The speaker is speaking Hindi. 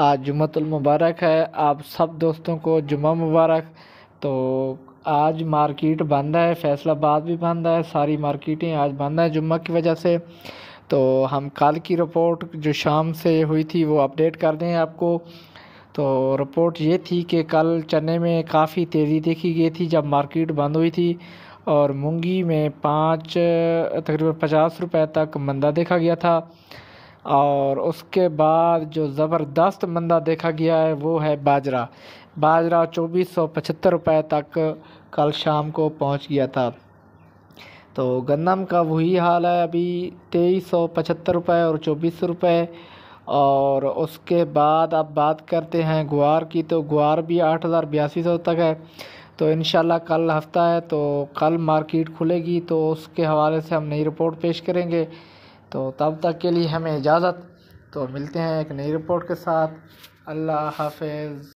आज मुबारक है आप सब दोस्तों को जुम्मा मुबारक तो आज मार्केट बंद है फैसलाबाद भी बंद है सारी मार्केटें आज बंद है जुम्मे की वजह से तो हम कल की रिपोर्ट जो शाम से हुई थी वो अपडेट कर दें आपको तो रिपोर्ट ये थी कि कल चने में काफ़ी तेज़ी देखी गई थी जब मार्केट बंद हुई थी और मूँगी में पाँच तकरीबन पचास रुपये तक मंदा देखा गया था और उसके बाद जो ज़बरदस्त मंदा देखा गया है वो है बाजरा बाजरा चौबीस सौ पचहत्तर रुपये तक कल शाम को पहुंच गया था तो गंदम का वही हाल है अभी तेईस सौ पचहत्तर रुपये और चौबीस सौ रुपये और उसके बाद अब बात करते हैं गुआर की तो गुआर भी आठ हज़ार बयासी सौ तक है तो इन कल हफ़्ता है तो कल मार्केट खुलेगी तो उसके हवाले से हम नई रिपोर्ट पेश करेंगे तो तब तक के लिए हमें इजाज़त तो मिलते हैं एक नई रिपोर्ट के साथ अल्लाह हाफ़िज़